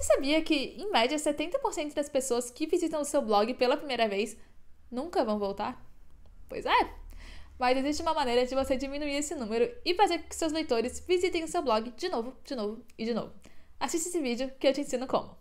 Você sabia que, em média, 70% das pessoas que visitam o seu blog pela primeira vez nunca vão voltar? Pois é! Mas existe uma maneira de você diminuir esse número e fazer com que seus leitores visitem o seu blog de novo, de novo e de novo. Assista esse vídeo que eu te ensino como.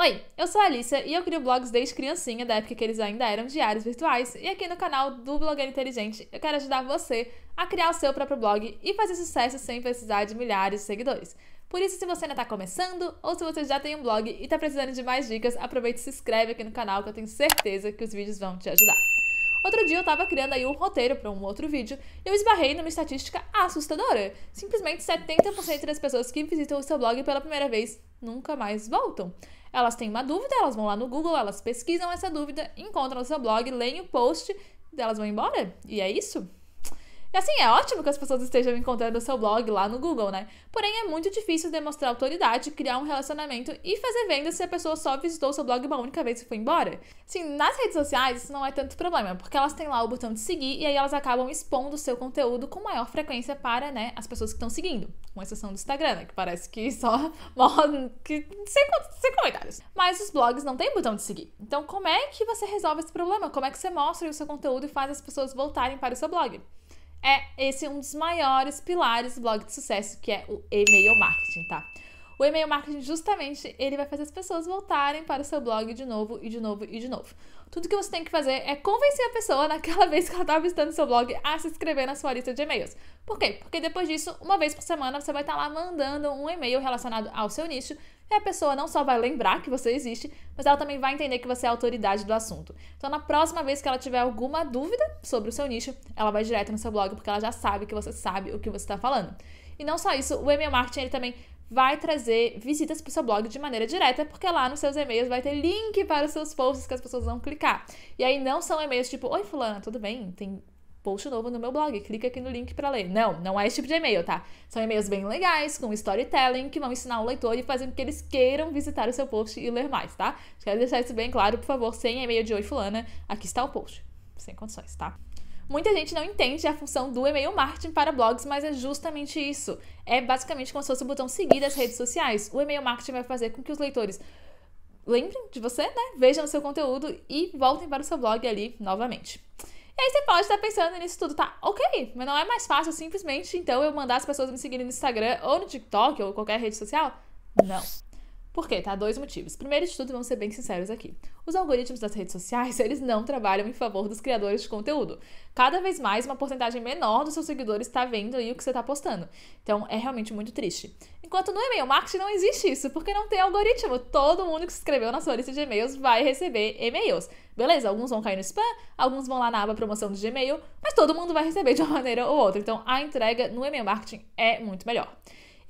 Oi, eu sou a Alicia e eu crio blogs desde criancinha, da época que eles ainda eram diários virtuais, e aqui no canal do Blogueiro Inteligente eu quero ajudar você a criar o seu próprio blog e fazer sucesso sem precisar de milhares de seguidores. Por isso, se você ainda está começando ou se você já tem um blog e está precisando de mais dicas, aproveite e se inscreve aqui no canal que eu tenho certeza que os vídeos vão te ajudar. Outro dia eu tava criando aí um roteiro para um outro vídeo e eu esbarrei numa estatística assustadora. Simplesmente 70% das pessoas que visitam o seu blog pela primeira vez nunca mais voltam. Elas têm uma dúvida, elas vão lá no Google, elas pesquisam essa dúvida, encontram o seu blog, leem o post, elas vão embora. E é isso? E assim, é ótimo que as pessoas estejam encontrando o seu blog lá no Google, né? Porém, é muito difícil demonstrar autoridade, criar um relacionamento e fazer vendas se a pessoa só visitou o seu blog uma única vez e foi embora. Sim, nas redes sociais isso não é tanto problema, porque elas têm lá o botão de seguir e aí elas acabam expondo o seu conteúdo com maior frequência para, né, as pessoas que estão seguindo. Com exceção do Instagram, né, que parece que só que sem, sem comentários. Mas os blogs não têm botão de seguir. Então, como é que você resolve esse problema? Como é que você mostra o seu conteúdo e faz as pessoas voltarem para o seu blog? é esse é um dos maiores pilares do blog de sucesso, que é o e-mail marketing, tá? O e-mail marketing justamente ele vai fazer as pessoas voltarem para o seu blog de novo e de novo e de novo. Tudo que você tem que fazer é convencer a pessoa naquela vez que ela estava visitando seu blog a se inscrever na sua lista de e-mails. Por quê? Porque depois disso, uma vez por semana, você vai estar tá lá mandando um e-mail relacionado ao seu nicho e a pessoa não só vai lembrar que você existe, mas ela também vai entender que você é a autoridade do assunto. Então, na próxima vez que ela tiver alguma dúvida sobre o seu nicho, ela vai direto no seu blog, porque ela já sabe que você sabe o que você está falando. E não só isso, o email marketing ele também vai trazer visitas para o seu blog de maneira direta, porque lá nos seus e-mails vai ter link para os seus posts que as pessoas vão clicar. E aí não são e-mails tipo, oi fulana, tudo bem? Tem post novo no meu blog, clica aqui no link para ler. Não, não é esse tipo de e-mail, tá? São e-mails bem legais, com storytelling, que vão ensinar o leitor e fazer com que eles queiram visitar o seu post e ler mais, tá? Quero deixar isso bem claro, por favor, sem e-mail de oi fulana, aqui está o post. Sem condições, tá? Muita gente não entende a função do e-mail marketing para blogs, mas é justamente isso. É basicamente como se fosse o botão seguir das redes sociais. O e-mail marketing vai fazer com que os leitores lembrem de você, né? Vejam o seu conteúdo e voltem para o seu blog ali novamente. E aí você pode estar pensando nisso tudo, tá? Ok, mas não é mais fácil simplesmente então eu mandar as pessoas me seguirem no Instagram ou no TikTok ou qualquer rede social? Não. Por quê? Tá? Dois motivos. Primeiro de tudo, vamos ser bem sinceros aqui. Os algoritmos das redes sociais, eles não trabalham em favor dos criadores de conteúdo. Cada vez mais, uma porcentagem menor dos seus seguidores está vendo aí o que você está postando. Então, é realmente muito triste. Enquanto no e-mail marketing não existe isso, porque não tem algoritmo. Todo mundo que se inscreveu na sua lista de e-mails vai receber e-mails. Beleza, alguns vão cair no spam, alguns vão lá na aba promoção do Gmail, mas todo mundo vai receber de uma maneira ou outra. Então, a entrega no e-mail marketing é muito melhor.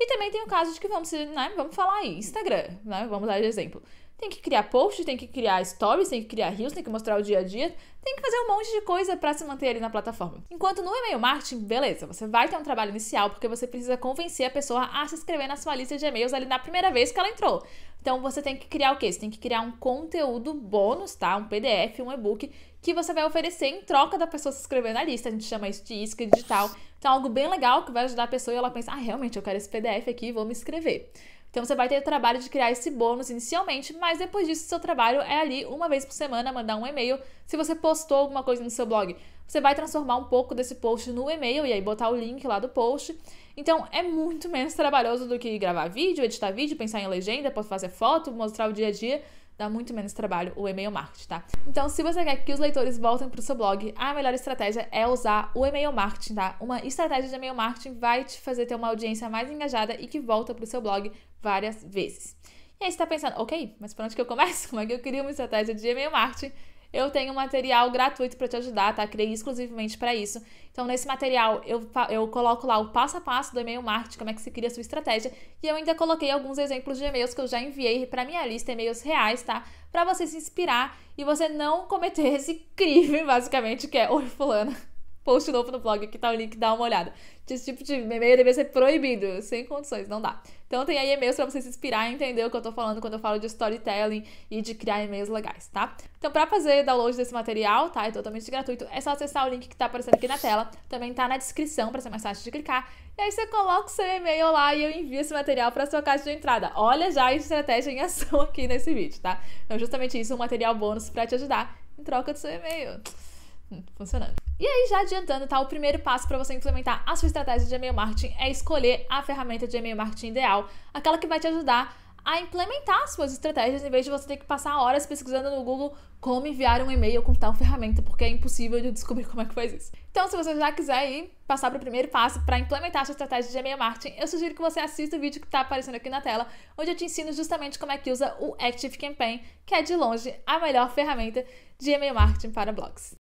E também tem o caso de que vamos, né, vamos falar aí, Instagram, né? Vamos dar de exemplo. Tem que criar post, tem que criar stories, tem que criar reels, tem que mostrar o dia a dia, tem que fazer um monte de coisa para se manter ali na plataforma. Enquanto no e-mail marketing, beleza, você vai ter um trabalho inicial porque você precisa convencer a pessoa a se inscrever na sua lista de e-mails ali na primeira vez que ela entrou. Então você tem que criar o quê? Você tem que criar um conteúdo bônus, tá? Um PDF, um e-book que você vai oferecer em troca da pessoa se inscrever na lista. A gente chama isso de isca digital. Então, algo bem legal que vai ajudar a pessoa e ela pensar, ah, realmente, eu quero esse PDF aqui, vou me inscrever. Então você vai ter o trabalho de criar esse bônus inicialmente, mas depois disso seu trabalho é ali uma vez por semana mandar um e-mail. Se você postou alguma coisa no seu blog, você vai transformar um pouco desse post no e-mail e aí botar o link lá do post. Então é muito menos trabalhoso do que gravar vídeo, editar vídeo, pensar em legenda, fazer foto, mostrar o dia a dia dá muito menos trabalho o e-mail marketing, tá? Então, se você quer que os leitores voltem para o seu blog, a melhor estratégia é usar o e-mail marketing, tá? Uma estratégia de e-mail marketing vai te fazer ter uma audiência mais engajada e que volta para o seu blog várias vezes. E aí você está pensando, ok, mas por onde que eu começo? Como é que eu crio uma estratégia de e-mail marketing? eu tenho um material gratuito para te ajudar, tá? Criei exclusivamente para isso. Então, nesse material, eu, eu coloco lá o passo a passo do e-mail marketing, como é que se cria a sua estratégia, e eu ainda coloquei alguns exemplos de e-mails que eu já enviei para minha lista, e-mails reais, tá? Para você se inspirar e você não cometer esse crime, basicamente, que é, oi fulana, post novo no blog, que tá o link, dá uma olhada. Esse tipo de e-mail deveria ser proibido, sem condições, não dá. Então tem aí e-mails pra você se inspirar e entender o que eu tô falando quando eu falo de storytelling e de criar e-mails legais, tá? Então pra fazer download desse material, tá? É totalmente gratuito, é só acessar o link que tá aparecendo aqui na tela, também tá na descrição pra ser mais fácil de clicar. E aí você coloca o seu e-mail lá e eu envio esse material pra sua caixa de entrada. Olha já a estratégia em ação aqui nesse vídeo, tá? Então justamente isso, um material bônus pra te ajudar em troca do seu e-mail. funcionando. E aí, já adiantando, tá? O primeiro passo para você implementar a sua estratégia de e-mail marketing é escolher a ferramenta de e-mail marketing ideal, aquela que vai te ajudar a implementar as suas estratégias em vez de você ter que passar horas pesquisando no Google como enviar um e-mail com tal ferramenta, porque é impossível de descobrir como é que faz isso. Então, se você já quiser ir passar para o primeiro passo para implementar a sua estratégia de e-mail marketing, eu sugiro que você assista o vídeo que está aparecendo aqui na tela, onde eu te ensino justamente como é que usa o Active Campaign, que é de longe a melhor ferramenta de e-mail marketing para blogs.